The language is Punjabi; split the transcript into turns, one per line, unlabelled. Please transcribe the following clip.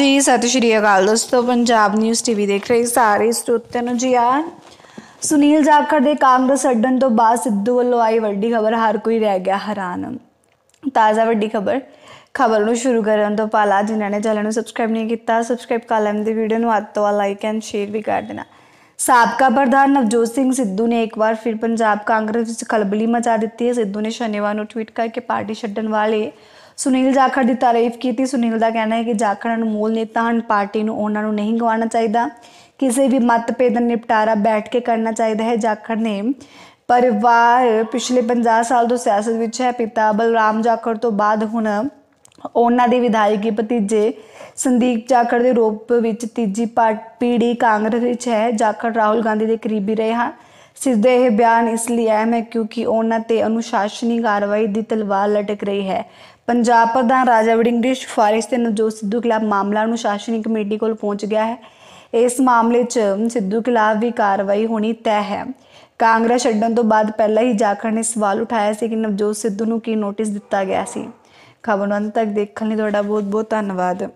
ਜੀ ਸਤਿ ਸ਼੍ਰੀ ਅਕਾਲ ਦੋਸਤੋ ਪੰਜਾਬ ਨਿਊਜ਼ ਟੀਵੀ ਦੇਖ ਰਹੇ ਸਾਰੇ ਸਰੋਤਿਆਂ ਨੂੰ ਜੀ ਆ ਸੁਨੀਲ ਜਾਖੜ ਦੇ ਕਾਂਗਰਸ ਅੱਡਣ ਤੋਂ ਬਾਅਦ ਸਿੱਧੂ ਵੱਲੋਂ ਆਈ ਵੱਡੀ ਖਬਰ ਹਰ ਕੋਈ ਰਹਿ ਗਿਆ ਹੈਰਾਨ ਤਾਜ਼ਾ ਵੱਡੀ ਖਬਰ ਖਬਰ ਨੂੰ ਸ਼ੁਰੂ ਕਰਨ ਤੋਂ ਪਹਿਲਾਂ ਜਿਨ੍ਹਾਂ ਨੇ ਚੈਨਲ ਨੂੰ ਸਬਸਕ੍ਰਾਈਬ ਨਹੀਂ ਕੀਤਾ ਸਬਸਕ੍ਰਾਈਬ ਕਰ ਲੈਣ ਦੀ ਵੀਡੀਓ ਨੂੰ ਹੱਥ ਤੋਂ ਲਾਈਕ ਐਂਡ ਸ਼ੇਅਰ ਵੀ ਕਰ ਦੇਣਾ ਸਾਬਕਾ ਪ੍ਰਧਾਨ ਨਵਜੋਤ ਸਿੰਘ ਸਿੱਧੂ ਨੇ ਇੱਕ ਵਾਰ ਫਿਰ ਪੰਜਾਬ ਕਾਂਗਰਸ ਵਿੱਚ ਖਲਬਲੀ ਮਚਾ ਦਿੱਤੀ ਹੈ ਸਿੱਧੂ ਨੇ ਸ਼ਨੀਵਾਰ ਨੂੰ ਟਵੀਟ ਕਰਕੇ ਪਾਰਟੀ ਛੱਡਣ ਵਾਲੇ ਸੁਨੀਲ ਜਾਖੜ ਦੀ ਤਾਰੀਫ ਕੀਤੀ ਸੁਨੀਲ ਦਾ ਕਹਿਣਾ ਹੈ ਕਿ ਜਾਖੜ ਮੂਲ ਨੇਤਾ ਹਨ ਪਾਰਟੀ ਨੂੰ ਉਹਨਾਂ ਨੂੰ ਨਹੀਂ ਗਵਾਉਣਾ ਚਾਹੀਦਾ ਕਿਸੇ ਵੀ ਮਤਭੇਦ ਨਿਪਟਾਰਾ ਬੈਠ ਕੇ ਕਰਨਾ ਚਾਹੀਦਾ ਹੈ ਜਾਖੜ ਨੇ ਪਰਿਵਾਰ ਪਿਛਲੇ 50 ਸਾਲ ਤੋਂ ਸਿਆਸਤ ਵਿੱਚ ਹੈ ਪਿਤਾ ਬਲਰਾਮ ਜਾਖੜ ਤੋਂ ਬਾਅਦ ਹੁਣ ਉਹਨਾਂ ਦੇ ਵਿਧਾਇਕੀ ਭਤੀਜੇ ਸੰਦੀਪ ਜਾਖੜ ਦੇ ਰੂਪ ਵਿੱਚ ਤੀਜੀ ਪੀੜੀ ਕਾਂਗਰਸ ਵਿੱਚ ਹੈ ਜਾਖੜ ਰਾਹੁਲ ਗਾਂਧੀ ਦੇ ਕਰੀਬੀ ਰਹੇ ਹਨ ਸਿੱਧੇ ਇਹ ਬਿਆਨ ਇਸ ਲਈ ਅਹਿਮ ਹੈ ਕਿਉਂਕਿ ਉਹਨਾਂ ਤੇ ਅਨੁਸ਼ਾਸਨੀ ਕਾਰਵਾਈ ਦੀ ਤਲਵਾਰ ਲਟਕ ਰਹੀ ਹੈ ਪੰਜਾਬ ਪ੍ਰਧਾਨ ਰਾਜਾ ਵੜਿੰਗ ਦੀ ਤੇ ਨਵਜੋਤ ਸਿੱਧੂ ਖਿਲਾਫ ਮਾਮਲਾ ਅਨੁਸ਼ਾਸਨੀ ਕਮੇਟੀ ਕੋਲ ਪਹੁੰਚ ਗਿਆ ਹੈ ਇਸ ਮਾਮਲੇ 'ਚ ਸਿੱਧੂ ਖਿਲਾਫ ਵੀ ਕਾਰਵਾਈ ਹੋਣੀ ਤੈਅ ਹੈ ਕਾਂਗਰਸ ਛੱਡਣ ਤੋਂ ਬਾਅਦ ਪਹਿਲਾਂ ਹੀ ਜਾਖੜ ਨੇ ਸਵਾਲ ਉਠਾਇਆ ਸੀ ਕਿ ਨਵਜੋਤ ਸਿੱਧੂ ਨੂੰ ਕੀ ਨੋਟਿਸ ਦਿੱਤਾ ਗਿਆ ਸੀ ਖਬਰ ਨੂੰ ਅੰਤ ਤੱਕ ਦੇਖਣ ਲਈ ਤੁਹਾਡਾ ਬਹੁਤ ਬਹੁਤ ਧੰਨਵਾਦ